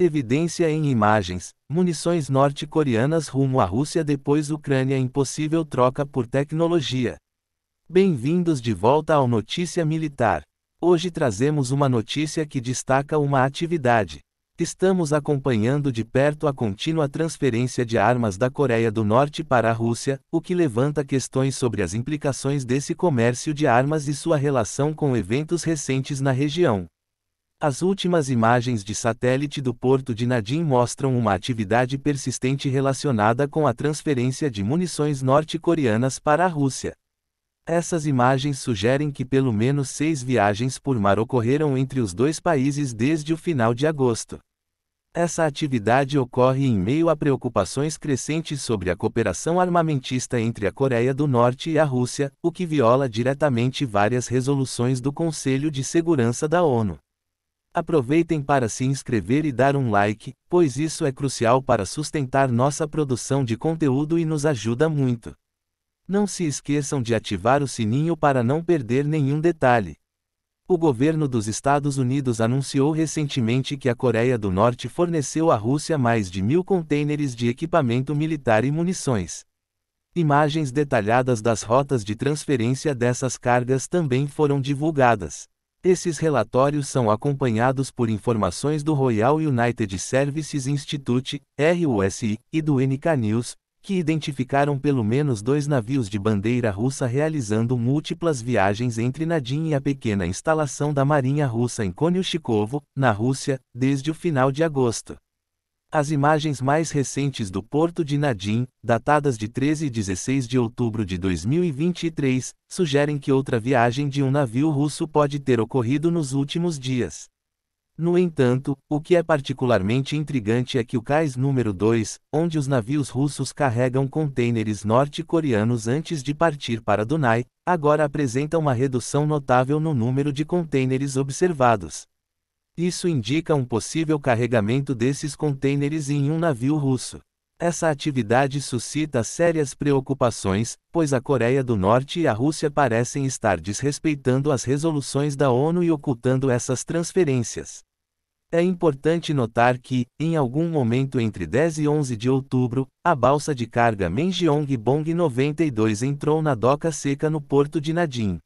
Evidência em imagens: munições norte-coreanas rumo à Rússia depois Ucrânia impossível troca por tecnologia. Bem-vindos de volta ao Notícia Militar. Hoje trazemos uma notícia que destaca uma atividade. Estamos acompanhando de perto a contínua transferência de armas da Coreia do Norte para a Rússia, o que levanta questões sobre as implicações desse comércio de armas e sua relação com eventos recentes na região. As últimas imagens de satélite do porto de Nadim mostram uma atividade persistente relacionada com a transferência de munições norte-coreanas para a Rússia. Essas imagens sugerem que pelo menos seis viagens por mar ocorreram entre os dois países desde o final de agosto. Essa atividade ocorre em meio a preocupações crescentes sobre a cooperação armamentista entre a Coreia do Norte e a Rússia, o que viola diretamente várias resoluções do Conselho de Segurança da ONU. Aproveitem para se inscrever e dar um like, pois isso é crucial para sustentar nossa produção de conteúdo e nos ajuda muito. Não se esqueçam de ativar o sininho para não perder nenhum detalhe. O governo dos Estados Unidos anunciou recentemente que a Coreia do Norte forneceu à Rússia mais de mil contêineres de equipamento militar e munições. Imagens detalhadas das rotas de transferência dessas cargas também foram divulgadas. Esses relatórios são acompanhados por informações do Royal United Services Institute, RUSI, e do NK News, que identificaram pelo menos dois navios de bandeira russa realizando múltiplas viagens entre Nadim e a pequena instalação da Marinha Russa em Konyushikovo, na Rússia, desde o final de agosto. As imagens mais recentes do porto de Nadim, datadas de 13 e 16 de outubro de 2023, sugerem que outra viagem de um navio russo pode ter ocorrido nos últimos dias. No entanto, o que é particularmente intrigante é que o cais número 2, onde os navios russos carregam contêineres norte-coreanos antes de partir para Dunai, agora apresenta uma redução notável no número de contêineres observados. Isso indica um possível carregamento desses contêineres em um navio russo. Essa atividade suscita sérias preocupações, pois a Coreia do Norte e a Rússia parecem estar desrespeitando as resoluções da ONU e ocultando essas transferências. É importante notar que, em algum momento entre 10 e 11 de outubro, a balsa de carga Menjeong Bong 92 entrou na doca seca no porto de Nadim.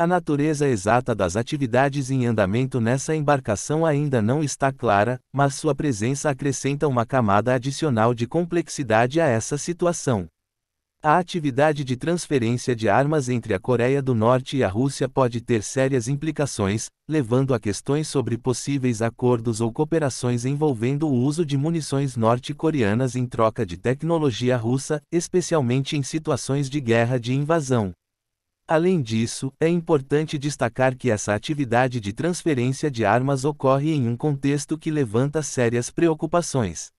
A natureza exata das atividades em andamento nessa embarcação ainda não está clara, mas sua presença acrescenta uma camada adicional de complexidade a essa situação. A atividade de transferência de armas entre a Coreia do Norte e a Rússia pode ter sérias implicações, levando a questões sobre possíveis acordos ou cooperações envolvendo o uso de munições norte-coreanas em troca de tecnologia russa, especialmente em situações de guerra de invasão. Além disso, é importante destacar que essa atividade de transferência de armas ocorre em um contexto que levanta sérias preocupações.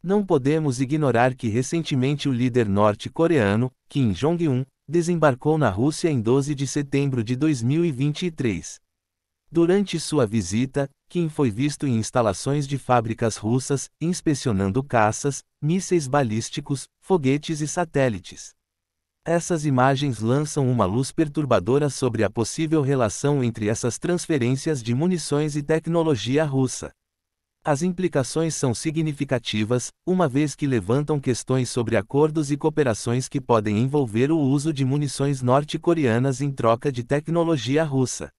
Não podemos ignorar que recentemente o líder norte-coreano, Kim Jong-un, desembarcou na Rússia em 12 de setembro de 2023. Durante sua visita, Kim foi visto em instalações de fábricas russas, inspecionando caças, mísseis balísticos, foguetes e satélites. Essas imagens lançam uma luz perturbadora sobre a possível relação entre essas transferências de munições e tecnologia russa. As implicações são significativas, uma vez que levantam questões sobre acordos e cooperações que podem envolver o uso de munições norte-coreanas em troca de tecnologia russa.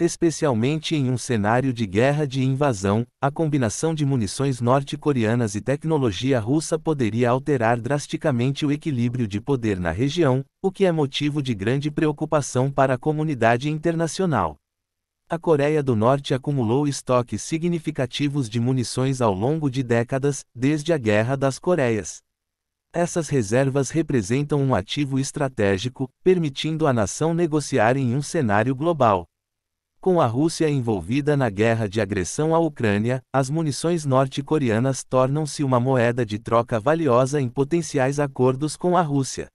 Especialmente em um cenário de guerra de invasão, a combinação de munições norte-coreanas e tecnologia russa poderia alterar drasticamente o equilíbrio de poder na região, o que é motivo de grande preocupação para a comunidade internacional. A Coreia do Norte acumulou estoques significativos de munições ao longo de décadas, desde a Guerra das Coreias. Essas reservas representam um ativo estratégico, permitindo à nação negociar em um cenário global. Com a Rússia envolvida na guerra de agressão à Ucrânia, as munições norte-coreanas tornam-se uma moeda de troca valiosa em potenciais acordos com a Rússia.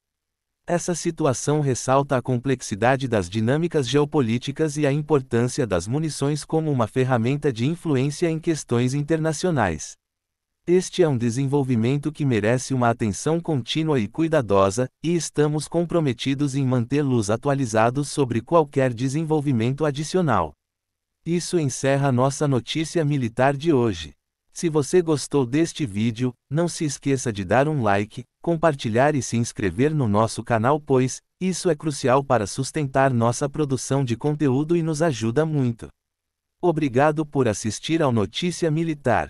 Essa situação ressalta a complexidade das dinâmicas geopolíticas e a importância das munições como uma ferramenta de influência em questões internacionais. Este é um desenvolvimento que merece uma atenção contínua e cuidadosa, e estamos comprometidos em mantê-los atualizados sobre qualquer desenvolvimento adicional. Isso encerra nossa notícia militar de hoje. Se você gostou deste vídeo, não se esqueça de dar um like, compartilhar e se inscrever no nosso canal pois, isso é crucial para sustentar nossa produção de conteúdo e nos ajuda muito. Obrigado por assistir ao Notícia Militar.